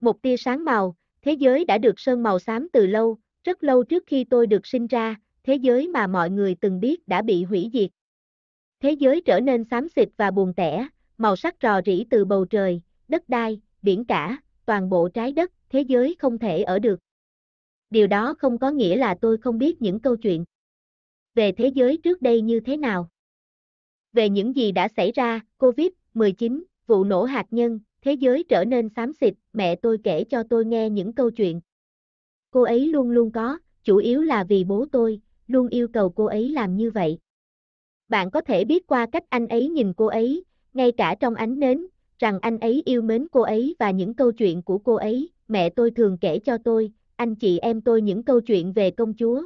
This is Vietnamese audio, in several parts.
Một tia sáng màu, thế giới đã được sơn màu xám từ lâu, rất lâu trước khi tôi được sinh ra, thế giới mà mọi người từng biết đã bị hủy diệt. Thế giới trở nên xám xịt và buồn tẻ, màu sắc rò rỉ từ bầu trời, đất đai, biển cả, toàn bộ trái đất, thế giới không thể ở được. Điều đó không có nghĩa là tôi không biết những câu chuyện về thế giới trước đây như thế nào. Về những gì đã xảy ra, COVID-19, vụ nổ hạt nhân, thế giới trở nên xám xịt, mẹ tôi kể cho tôi nghe những câu chuyện. Cô ấy luôn luôn có, chủ yếu là vì bố tôi, luôn yêu cầu cô ấy làm như vậy. Bạn có thể biết qua cách anh ấy nhìn cô ấy, ngay cả trong ánh nến, rằng anh ấy yêu mến cô ấy và những câu chuyện của cô ấy, mẹ tôi thường kể cho tôi, anh chị em tôi những câu chuyện về công chúa.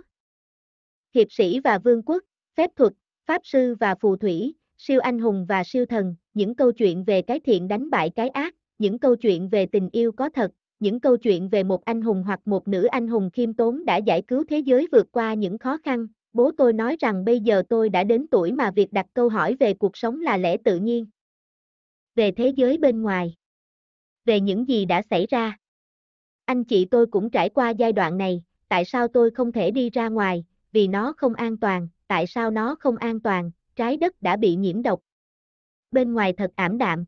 Hiệp sĩ và vương quốc, phép thuật, pháp sư và phù thủy, siêu anh hùng và siêu thần, những câu chuyện về cái thiện đánh bại cái ác, những câu chuyện về tình yêu có thật, những câu chuyện về một anh hùng hoặc một nữ anh hùng khiêm tốn đã giải cứu thế giới vượt qua những khó khăn. Bố tôi nói rằng bây giờ tôi đã đến tuổi mà việc đặt câu hỏi về cuộc sống là lẽ tự nhiên. Về thế giới bên ngoài. Về những gì đã xảy ra. Anh chị tôi cũng trải qua giai đoạn này, tại sao tôi không thể đi ra ngoài, vì nó không an toàn, tại sao nó không an toàn, trái đất đã bị nhiễm độc. Bên ngoài thật ảm đạm.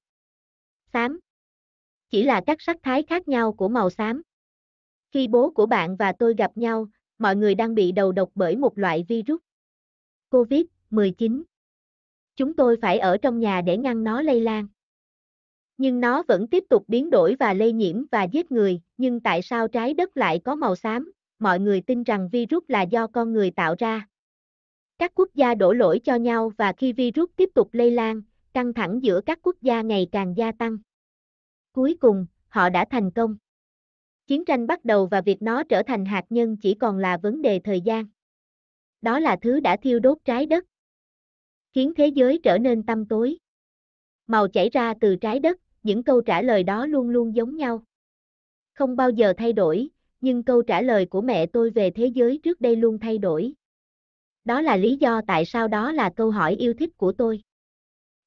Xám. Chỉ là các sắc thái khác nhau của màu xám. Khi bố của bạn và tôi gặp nhau, mọi người đang bị đầu độc bởi một loại virus. COVID-19. Chúng tôi phải ở trong nhà để ngăn nó lây lan. Nhưng nó vẫn tiếp tục biến đổi và lây nhiễm và giết người, nhưng tại sao trái đất lại có màu xám? Mọi người tin rằng virus là do con người tạo ra. Các quốc gia đổ lỗi cho nhau và khi virus tiếp tục lây lan, căng thẳng giữa các quốc gia ngày càng gia tăng. Cuối cùng, họ đã thành công. Chiến tranh bắt đầu và việc nó trở thành hạt nhân chỉ còn là vấn đề thời gian. Đó là thứ đã thiêu đốt trái đất, khiến thế giới trở nên tăm tối. Màu chảy ra từ trái đất, những câu trả lời đó luôn luôn giống nhau. Không bao giờ thay đổi, nhưng câu trả lời của mẹ tôi về thế giới trước đây luôn thay đổi, đó là lý do tại sao đó là câu hỏi yêu thích của tôi.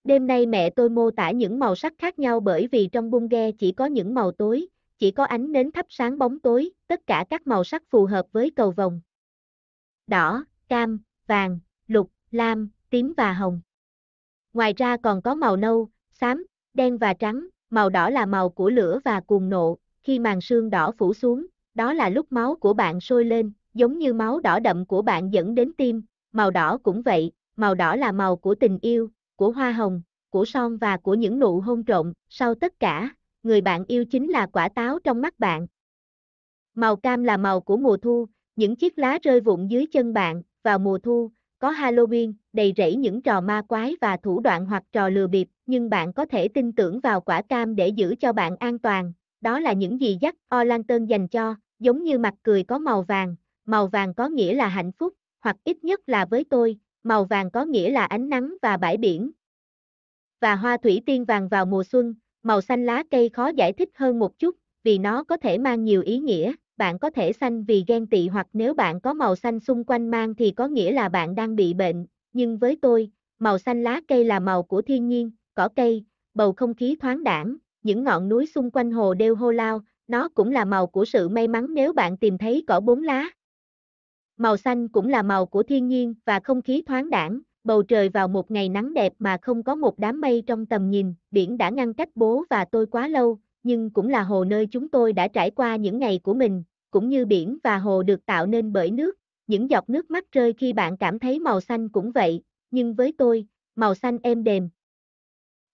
Đêm nay mẹ tôi mô tả những màu sắc khác nhau bởi vì trong bung ghe chỉ có những màu tối, chỉ có ánh nến thắp sáng bóng tối, tất cả các màu sắc phù hợp với cầu vồng. Đỏ, cam, vàng, lục, lam, tím và hồng. Ngoài ra còn có màu nâu, xám, đen và trắng, màu đỏ là màu của lửa và cuồng nộ, khi màn sương đỏ phủ xuống, đó là lúc máu của bạn sôi lên, giống như máu đỏ đậm của bạn dẫn đến tim, màu đỏ cũng vậy, màu đỏ là màu của tình yêu, của hoa hồng, của son và của những nụ hôn trộn, sau tất cả, người bạn yêu chính là quả táo trong mắt bạn. Màu cam là màu của mùa thu, những chiếc lá rơi vụn dưới chân bạn, vào mùa thu, có Halloween, đầy rẫy những trò ma quái và thủ đoạn hoặc trò lừa bịp, nhưng bạn có thể tin tưởng vào quả cam để giữ cho bạn an toàn. Đó là những gì Jack O'Lantern dành cho, giống như mặt cười có màu vàng, màu vàng có nghĩa là hạnh phúc, hoặc ít nhất là với tôi, màu vàng có nghĩa là ánh nắng và bãi biển. Và hoa thủy tiên vàng vào mùa xuân, màu xanh lá cây khó giải thích hơn một chút, vì nó có thể mang nhiều ý nghĩa, bạn có thể xanh vì ghen tị hoặc nếu bạn có màu xanh xung quanh mang thì có nghĩa là bạn đang bị bệnh, nhưng với tôi, màu xanh lá cây là màu của thiên nhiên, cỏ cây, bầu không khí thoáng đãng, những ngọn núi xung quanh hồ đều hô lao, nó cũng là màu của sự may mắn nếu bạn tìm thấy cỏ bốn lá. Màu xanh cũng là màu của thiên nhiên và không khí thoáng đẳng. bầu trời vào một ngày nắng đẹp mà không có một đám mây trong tầm nhìn, biển đã ngăn cách bố và tôi quá lâu, nhưng cũng là hồ nơi chúng tôi đã trải qua những ngày của mình, cũng như biển và hồ được tạo nên bởi nước, những giọt nước mắt rơi khi bạn cảm thấy màu xanh cũng vậy, nhưng với tôi, màu xanh êm đềm.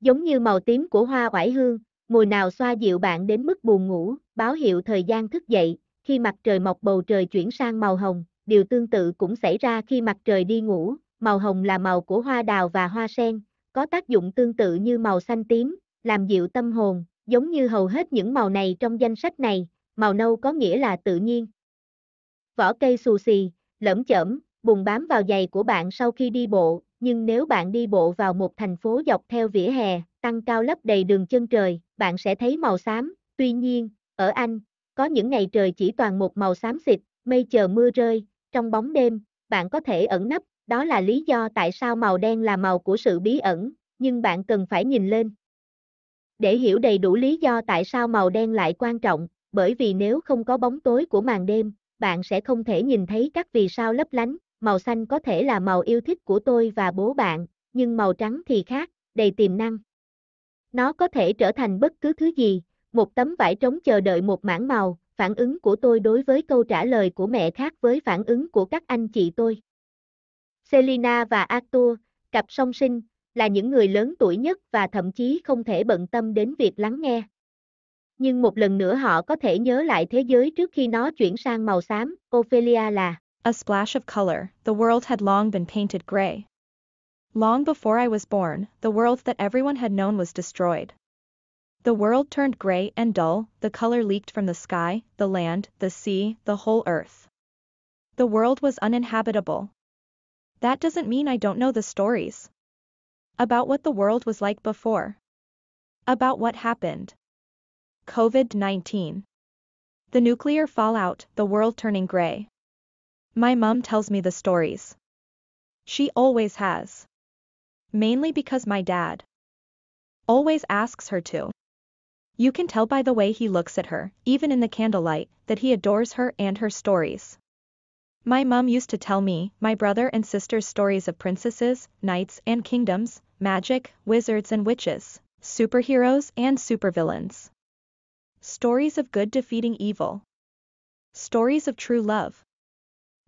Giống như màu tím của hoa oải hương, mùi nào xoa dịu bạn đến mức buồn ngủ, báo hiệu thời gian thức dậy, khi mặt trời mọc bầu trời chuyển sang màu hồng, điều tương tự cũng xảy ra khi mặt trời đi ngủ, màu hồng là màu của hoa đào và hoa sen, có tác dụng tương tự như màu xanh tím, làm dịu tâm hồn, giống như hầu hết những màu này trong danh sách này, màu nâu có nghĩa là tự nhiên. Vỏ cây xù xì, lởm chởm, bùng bám vào giày của bạn sau khi đi bộ, nhưng nếu bạn đi bộ vào một thành phố dọc theo vỉa hè, tăng cao lấp đầy đường chân trời, bạn sẽ thấy màu xám, tuy nhiên, ở Anh, có những ngày trời chỉ toàn một màu xám xịt, mây chờ mưa rơi, trong bóng đêm, bạn có thể ẩn nấp, đó là lý do tại sao màu đen là màu của sự bí ẩn, nhưng bạn cần phải nhìn lên. Để hiểu đầy đủ lý do tại sao màu đen lại quan trọng, bởi vì nếu không có bóng tối của màn đêm, bạn sẽ không thể nhìn thấy các vì sao lấp lánh, màu xanh có thể là màu yêu thích của tôi và bố bạn, nhưng màu trắng thì khác, đầy tiềm năng. Nó có thể trở thành bất cứ thứ gì, một tấm vải trống chờ đợi một mảng màu, phản ứng của tôi đối với câu trả lời của mẹ khác với phản ứng của các anh chị tôi. Selina và Arthur, cặp song sinh, là những người lớn tuổi nhất và thậm chí không thể bận tâm đến việc lắng nghe. Nhưng một lần nữa họ có thể nhớ lại thế giới trước khi nó chuyển sang màu xám, Ophelia là A splash of color, the world had long been painted gray. Long before I was born, the world that everyone had known was destroyed. The world turned grey and dull, the color leaked from the sky, the land, the sea, the whole earth. The world was uninhabitable. That doesn't mean I don't know the stories. About what the world was like before. About what happened. COVID-19. The nuclear fallout, the world turning grey. My mum tells me the stories. She always has. Mainly because my dad always asks her to. You can tell by the way he looks at her, even in the candlelight, that he adores her and her stories. My mum used to tell me, my brother and sister's stories of princesses, knights and kingdoms, magic, wizards and witches, superheroes and supervillains. Stories of good defeating evil. Stories of true love.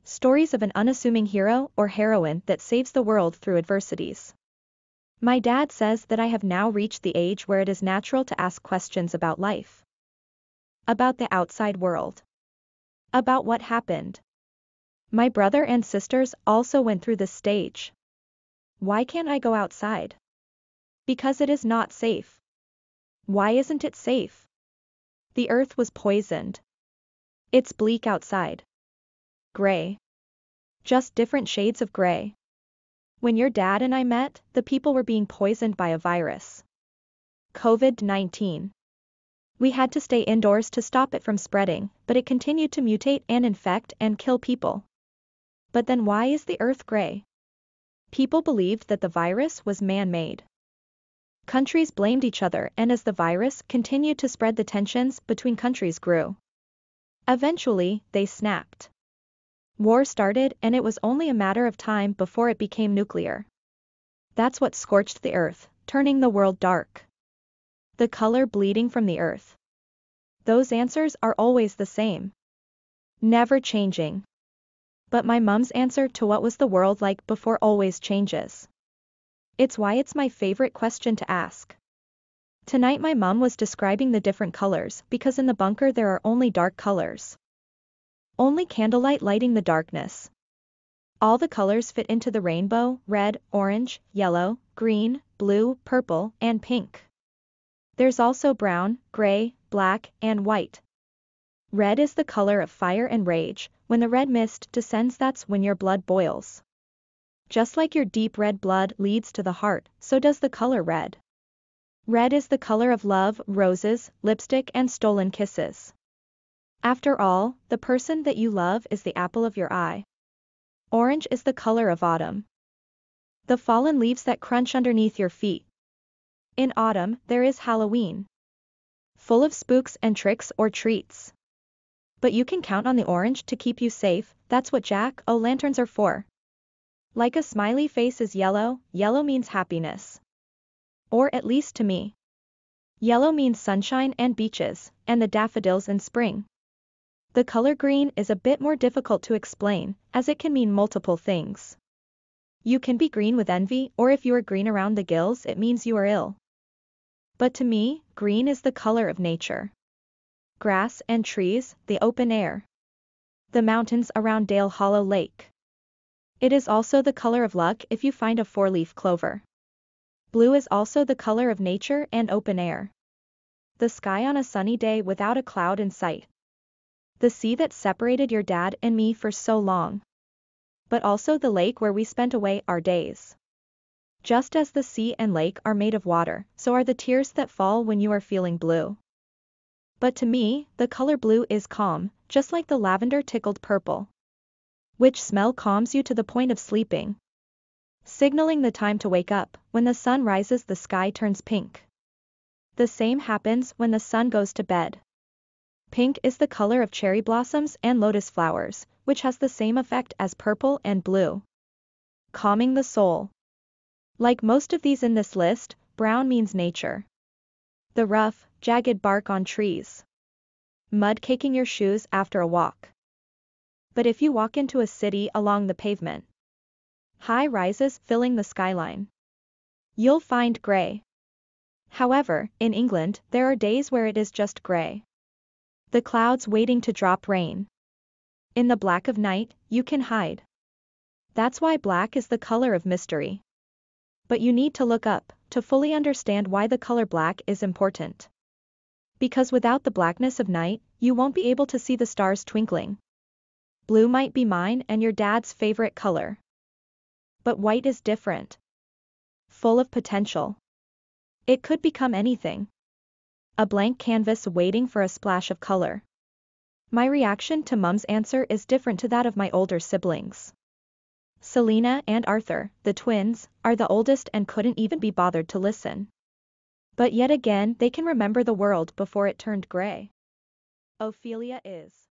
Stories of an unassuming hero or heroine that saves the world through adversities. My dad says that I have now reached the age where it is natural to ask questions about life. About the outside world. About what happened. My brother and sisters also went through this stage. Why can't I go outside? Because it is not safe. Why isn't it safe? The earth was poisoned. It's bleak outside. Gray. Just different shades of gray. When your dad and I met, the people were being poisoned by a virus. COVID-19. We had to stay indoors to stop it from spreading, but it continued to mutate and infect and kill people. But then why is the earth gray? People believed that the virus was man-made. Countries blamed each other and as the virus continued to spread the tensions between countries grew. Eventually, they snapped. War started and it was only a matter of time before it became nuclear. That's what scorched the earth, turning the world dark. The color bleeding from the earth. Those answers are always the same. Never changing. But my mum's answer to what was the world like before always changes. It's why it's my favorite question to ask. Tonight my mum was describing the different colors because in the bunker there are only dark colors only candlelight lighting the darkness. All the colors fit into the rainbow, red, orange, yellow, green, blue, purple, and pink. There's also brown, gray, black, and white. Red is the color of fire and rage, when the red mist descends that's when your blood boils. Just like your deep red blood leads to the heart, so does the color red. Red is the color of love, roses, lipstick and stolen kisses. After all, the person that you love is the apple of your eye. Orange is the color of autumn. The fallen leaves that crunch underneath your feet. In autumn, there is Halloween. Full of spooks and tricks or treats. But you can count on the orange to keep you safe, that's what jack-o'-lanterns are for. Like a smiley face is yellow, yellow means happiness. Or at least to me. Yellow means sunshine and beaches, and the daffodils in spring. The color green is a bit more difficult to explain, as it can mean multiple things. You can be green with envy, or if you are green around the gills it means you are ill. But to me, green is the color of nature. Grass and trees, the open air. The mountains around Dale Hollow Lake. It is also the color of luck if you find a four-leaf clover. Blue is also the color of nature and open air. The sky on a sunny day without a cloud in sight the sea that separated your dad and me for so long. But also the lake where we spent away our days. Just as the sea and lake are made of water, so are the tears that fall when you are feeling blue. But to me, the color blue is calm, just like the lavender tickled purple. Which smell calms you to the point of sleeping. Signaling the time to wake up, when the sun rises the sky turns pink. The same happens when the sun goes to bed. Pink is the color of cherry blossoms and lotus flowers, which has the same effect as purple and blue. Calming the soul. Like most of these in this list, brown means nature. The rough, jagged bark on trees. Mud caking your shoes after a walk. But if you walk into a city along the pavement, high rises filling the skyline, you'll find gray. However, in England, there are days where it is just gray. The clouds waiting to drop rain. In the black of night, you can hide. That's why black is the color of mystery. But you need to look up, to fully understand why the color black is important. Because without the blackness of night, you won't be able to see the stars twinkling. Blue might be mine and your dad's favorite color. But white is different. Full of potential. It could become anything a blank canvas waiting for a splash of color. My reaction to Mum's answer is different to that of my older siblings. Selina and Arthur, the twins, are the oldest and couldn't even be bothered to listen. But yet again they can remember the world before it turned gray. Ophelia is.